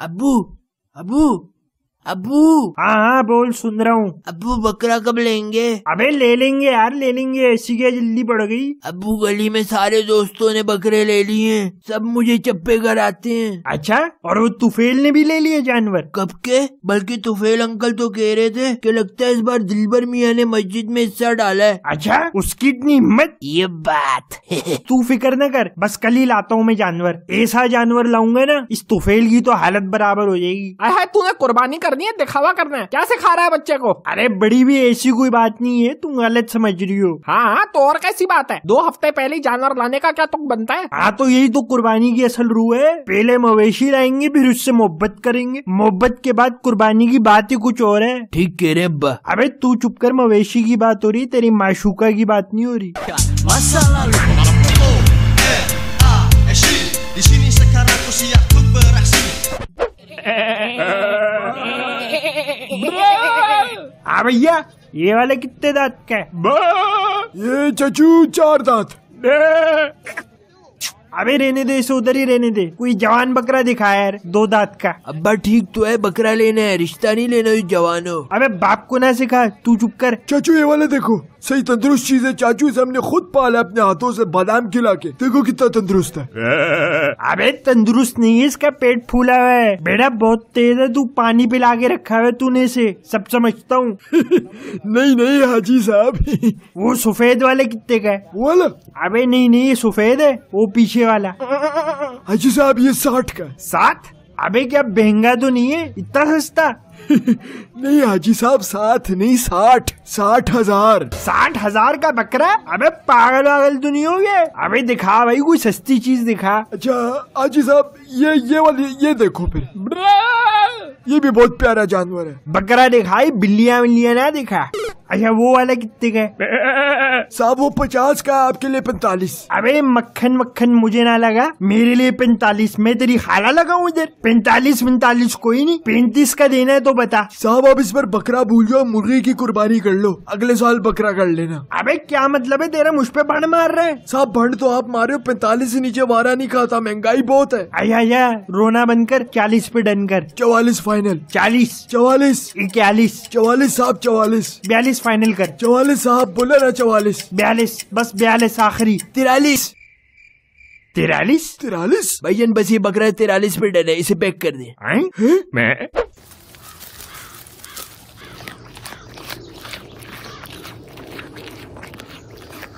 Abu, Abu. Abu हाँ हाँ बोल सुन रहा हूँ अबू बकरा कब लेंगे अबे ले लेंगे यार ले लेंगे ऐसी क्या जल्दी पड़ गई अबू गली में सारे दोस्तों ने बकरे ले लिए सब मुझे चप्पे कराते हैं अच्छा और वो तुफेल ने भी ले लिए जानवर कब के बल्कि तुफेल अंकल तो कह रहे थे कि लगता है इस बार दिलबर मियाँ ने मस्जिद में हिस्सा डाला है अच्छा उसकी इतनी हिम्मत ये बात तू फिक्र न कर बस कल ही लाता हूँ मैं जानवर ऐसा जानवर लाऊंगा ना इस तुफेल की तो हालत बराबर हो जाएगी ना कुर्बानी कर करनी है दिखावा करना है क्या सिखा रहा है बच्चे को अरे बड़ी भी ऐसी कोई बात नहीं है तुम गलत समझ रही हो हाँ तो और कैसी बात है दो हफ्ते पहले जानवर लाने का क्या तुक बनता है हाँ तो यही तो कुर्बानी की असल रूह है पहले मवेशी लाएंगे फिर उससे मोहब्बत करेंगे मोहब्बत के बाद कुर्बानी की बात ही कुछ और है ठीक कह रहे अब अबे तू चुप कर मवेशी की बात हो रही तेरी माशूका की बात नहीं हो रही Eh, हाँ भैया ये वाले कितने दांत के चाचू चार दांत अबे रहने दे इसे उधर ही रहने दे कोई जवान बकरा दिखा यार दो दांत का अब्बा ठीक तो है बकरा लेना है रिश्ता नहीं लेना इस जवानों अबे बाप को ना सिखा तू चुप कर चाचू ये वाला देखो सही तंदुरुस्त चीज है चाचू इसे हमने खुद पाला अपने हाथों से बादाम खिला के देखो कितना तंदुरुस्त है अबे तंदुरुस्त नहीं है इसका पेट फूला हुआ है बेटा बहुत तेज है तू पानी पिला के रखा हुआ तूने इसे सब समझता हूँ नहीं नहीं हाजी साहब वो सफेद वाले कितने का है वो वाला अबे नहीं नहीं ये सफेद है वो पीछे नीचे वाला हाजी साहब ये साठ का साठ अबे क्या महंगा तो नहीं है इतना सस्ता नहीं हाजी साहब साथ नहीं साठ साठ हजार साठ हजार का बकरा अबे पागल वागल तो नहीं हो गए अबे दिखा भाई कोई सस्ती चीज दिखा अच्छा हाजी साहब ये ये वाली ये देखो फिर ये भी बहुत प्यारा जानवर है बकरा दिखाई बिल्लियाँ बिल्लिया ना दिखा अच्छा वो वाला कितने का है साहब वो पचास का आपके लिए पैंतालीस अबे मक्खन मक्खन मुझे ना लगा मेरे लिए पैंतालीस मैं तेरी हाला लगाऊ इधर पैंतालीस पैंतालीस कोई नहीं पैंतीस का देना है तो बता साहब आप इस पर बकरा भूल जाओ मुर्गी की कुर्बानी कर लो अगले साल बकरा कर लेना अबे क्या मतलब है तेरा मुझ पे भंड तो मार रहे साहब भंड तो आप मारे हो पैंतालीस नीचे मारा नहीं खाता महंगाई बहुत है अया आया रोना बनकर चालीस पे डन कर चौवालीस फाइनल चालीस चौवालीस इक्यालीस चौवालीस साहब चौवालीस बयालीस फाइनल कर चौवालीस आप बोले ना चौवालीस बयालीस बस बयालीस आखिरी तिरालीस तिरालीस तिरालीस भैया बस ये बकरा तिरालीस पे डर है इसे पैक कर दे मैं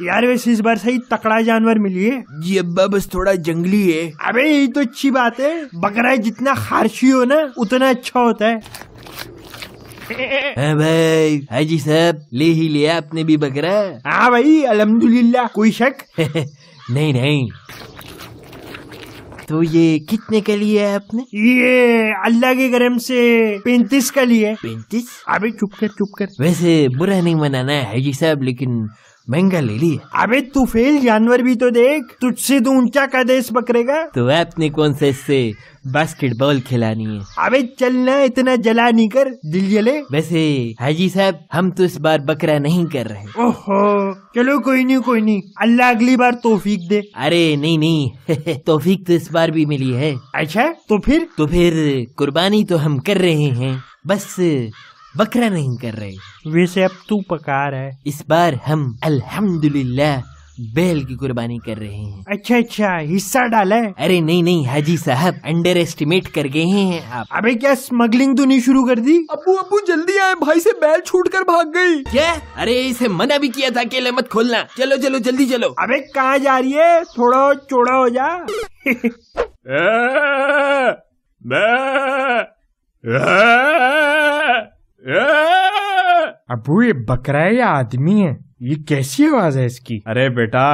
यार वैसे इस बार सही तकड़ा जानवर मिली है जी अब्बा बस थोड़ा जंगली है अबे ये तो अच्छी बात है बकरा जितना खारशी हो ना उतना अच्छा होता है भाई हाजी साहब ले ही लिया आपने भी बकरा हाँ भाई अलहमदुल्ला कोई शक नहीं नहीं तो ये कितने का लिया है आपने ये अल्लाह के गरम से पैंतीस का लिया पैंतीस अभी चुप कर चुप कर वैसे बुरा नहीं मनाना है हाजी साहब लेकिन महंगा ले ली अबे तू फेल जानवर भी तो देख तुझसे तू तो ऊंचा का देश पकड़ेगा तो अपने कौन से इससे बास्केटबॉल खिलानी है अबे चलना इतना जला नहीं कर दिल जले वैसे हाजी साहब हम तो इस बार बकरा नहीं कर रहे ओहो चलो कोई नहीं कोई नहीं अल्लाह अगली बार तोफीक दे अरे नहीं नहीं तोफीक तो इस बार भी मिली है अच्छा तो फिर तो फिर कुर्बानी तो हम कर रहे हैं बस बकरा नहीं कर रहे वैसे अब तू पका रहा है इस बार हम अल्हम्दुलिल्लाह बैल की कुर्बानी कर रहे हैं अच्छा अच्छा हिस्सा डाला अरे नहीं नहीं हाजी साहब अंडर एस्टिमेट कर गए हैं आप अबे क्या स्मगलिंग तो नहीं शुरू कर दी अबू अबू जल्दी आए भाई से बैल छूट कर भाग गई क्या अरे इसे मना भी किया था अकेले मत खोलना चलो चलो जल्दी चलो अबे कहाँ जा रही है थोड़ा चौड़ा हो जा आ, आ, आ, अब ये बकरा या आदमी है ये कैसी आवाज है इसकी अरे बेटा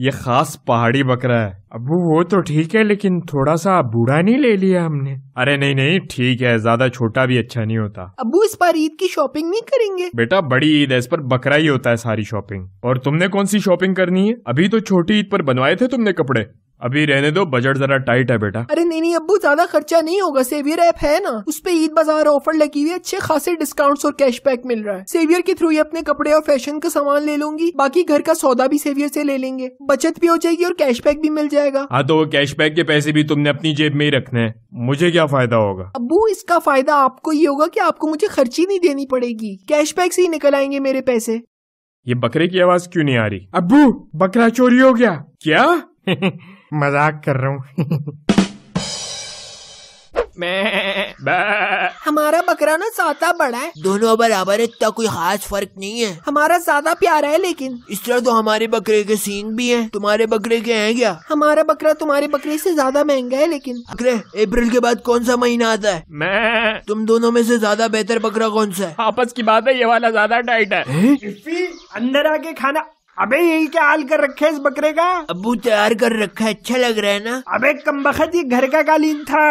ये खास पहाड़ी बकरा है अबू वो तो ठीक है लेकिन थोड़ा सा बूढ़ा नहीं ले लिया हमने अरे नहीं नहीं ठीक है ज्यादा छोटा भी अच्छा नहीं होता अबू इस बार ईद की शॉपिंग नहीं करेंगे बेटा बड़ी ईद है इस पर बकरा ही होता है सारी शॉपिंग और तुमने कौन सी शॉपिंग करनी है अभी तो छोटी ईद पर बनवाए थे तुमने कपड़े अभी रहने दो बजट जरा टाइट है बेटा अरे नहीं नहीं अबू ज्यादा खर्चा नहीं होगा सेवियर ऐप है ना उस पर ईद बाजार ऑफर लगी हुई है अच्छे खासे डिस्काउंट्स और कैशबैक मिल रहा है सेवियर के थ्रू ही अपने कपड़े और फैशन का सामान ले लूंगी बाकी घर का सौदा भी सेवियर से ले लेंगे बचत भी हो जाएगी और कैशबैक भी मिल जाएगा हाँ तो कैशबैक के पैसे भी तुमने अपनी जेब में ही रखने हैं मुझे क्या फायदा होगा अबू इसका फायदा आपको ये होगा की आपको मुझे खर्ची नहीं देनी पड़ेगी कैशबैक से ही निकल आएंगे मेरे पैसे ये बकरे की आवाज क्यों नहीं आ रही अबू बकरा चोरी हो गया क्या मजाक कर रहा हूँ हमारा बकरा ना ज्यादा बड़ा है दोनों बराबर है इतना कोई खास फर्क नहीं है हमारा ज्यादा प्यारा है लेकिन इस तरह तो हमारे बकरे के सींग भी हैं तुम्हारे बकरे के हैं क्या हमारा बकरा तुम्हारे बकरे से ज्यादा महंगा है लेकिन बकरे अप्रैल के बाद कौन सा महीना आता है मैं तुम दोनों में से ज्यादा बेहतर बकरा कौन सा है आपस की बात है ये वाला ज्यादा टाइट है? अंदर आके खाना अबे यही क्या हाल कर रखे इस बकरे का अबू तैयार कर रखा है अच्छा लग रहा है ना अबे कम बखत ये घर का कालीन था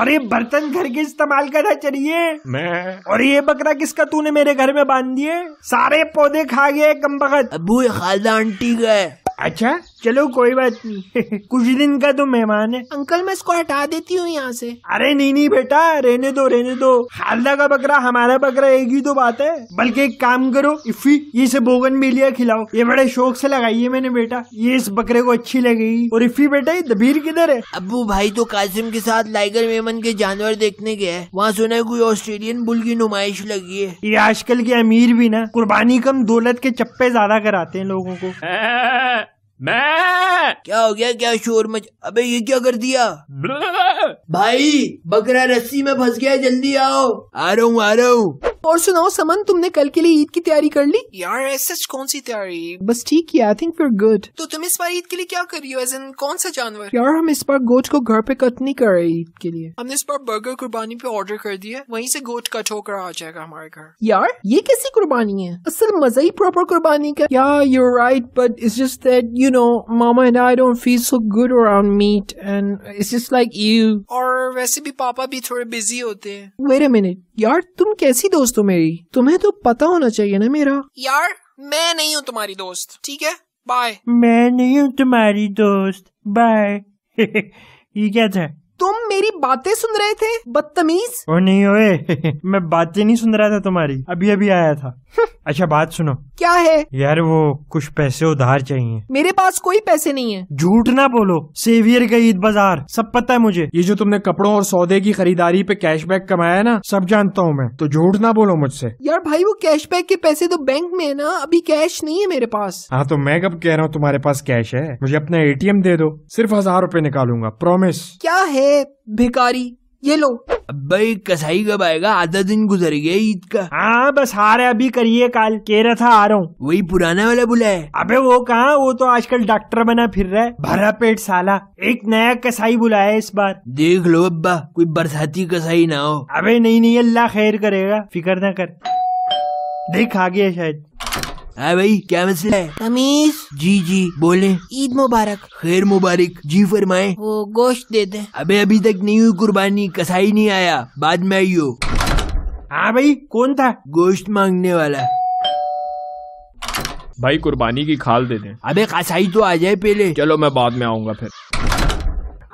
और ये बर्तन घर के इस्तेमाल रहा चलिए मैं और ये बकरा किसका तूने मेरे घर में बांध दिए सारे पौधे खा गए कम बखत अबू ये खालदा आंटी गए अच्छा चलो कोई बात नहीं कुछ दिन का तो मेहमान है अंकल मैं इसको हटा देती हूँ यहाँ से अरे नहीं नहीं बेटा रहने दो रहने दो हालदा का बकरा हमारा बकरा एक ही तो बात है बल्कि एक काम करो इफी ये से बोगन बेलिया खिलाओ ये बड़े शौक से लगाई है मैंने बेटा ये इस बकरे को अच्छी लगेगी और इफी बेटा ये दबीर किधर है अबू भाई तो कासिम के साथ लाइगर मेमन के जानवर देखने गए है वहाँ सुना है कोई ऑस्ट्रेलियन बुल की नुमाइश लगी है ये आजकल के अमीर भी ना कुर्बानी कम दौलत के चप्पे ज्यादा कराते हैं लोगों को मैं क्या हो गया क्या शोर मच अबे ये क्या कर दिया भाई बकरा रस्सी में फंस गया जल्दी आओ आ रहा हूँ आ रहा हूँ और सुनाओ समन तुमने कल के लिए ईद की तैयारी कर ली यार सच कौन सी तैयारी बस ठीक है आई थिंक वी गुड तो तुम इस बार ईद के लिए क्या कर रही हो एज इन कौन सा जानवर यार हम इस बार गोट को घर पे कट नहीं कर रहे ईद के लिए हमने इस बार बर्गर कुर्बानी पे ऑर्डर कर दिया वहीं से गोट कट होकर आ जाएगा हमारे घर यार ये कैसी कुर्बानी है असल मजा ही प्रॉपर कुर्बानी का या your right but it's just that you know मामा and I don't feel so good around meat and it's just like you और वैसे भी पापा भी थोड़े बिजी होते हैं वेट अ मिनट यार तुम कैसी दोस्त दोस्त हो मेरी तुम्हें तो पता होना चाहिए ना मेरा यार मैं नहीं हूँ तुम्हारी दोस्त ठीक है बाय मैं नहीं हूँ तुम्हारी दोस्त बाय ये क्या था तुम मेरी बातें सुन रहे थे बदतमीज ओ नहीं ओए मैं बातें नहीं सुन रहा था तुम्हारी अभी अभी आया था हम्म। अच्छा बात सुनो क्या है यार वो कुछ पैसे उधार चाहिए मेरे पास कोई पैसे नहीं है झूठ ना बोलो सेवियर का ईद बाजार सब पता है मुझे ये जो तुमने कपड़ों और सौदे की खरीदारी पे कैशबैक कमाया है ना सब जानता हूँ मैं तो झूठ ना बोलो मुझसे यार भाई वो कैशबैक के पैसे तो बैंक में है ना अभी कैश नहीं है मेरे पास हाँ तो मैं कब कह रहा हूँ तुम्हारे पास कैश है मुझे अपना ए दे दो सिर्फ हजार रूपए निकालूंगा प्रोमिस क्या है भिकारी ये लो भाई कसाई कब आएगा आधा दिन गुजर गया ईद का हाँ बस आ रहा अभी करिए काल कह रहा था आ रहा हूँ वही पुराना वाला बुला है अबे वो कहा वो तो आजकल डॉक्टर बना फिर रहा है भरा पेट साला एक नया कसाई बुलाया इस बार देख लो अब्बा कोई बरसाती कसाई ना हो अबे नहीं नहीं अल्लाह खैर करेगा फिक्र ना कर देख आ गया शायद हाँ भाई क्या मसला है तमीज जी जी बोले ईद मुबारक खैर मुबारक जी फरमाए वो गोश्त दे दे अबे अभी तक नहीं हुई कुर्बानी कसाई नहीं आया बाद में आई हो हाँ भाई कौन था गोश्त मांगने वाला भाई कुर्बानी की खाल दे दे अबे कसाई तो आ जाए पहले चलो मैं बाद में आऊंगा फिर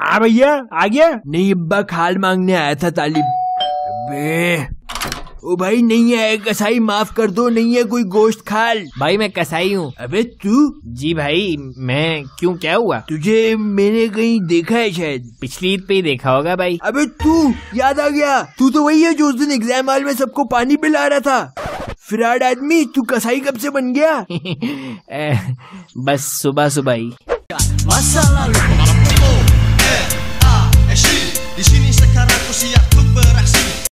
हाँ भैया आ गया नहीं अब्बा खाल मांगने आया था तालिब ओ भाई नहीं है कसाई माफ कर दो नहीं है कोई गोश्त खाल भाई मैं कसाई हूँ अबे तू जी भाई मैं क्यों क्या हुआ तुझे मैंने कहीं देखा है शायद पिछली ईद पे ही देखा होगा भाई अबे तू याद आ गया तू तो वही है जो उस दिन एग्जाम हॉल में सबको पानी पिला रहा था फिराड आदमी तू कसाई कब से बन गया ए, बस सुबह सुबह ही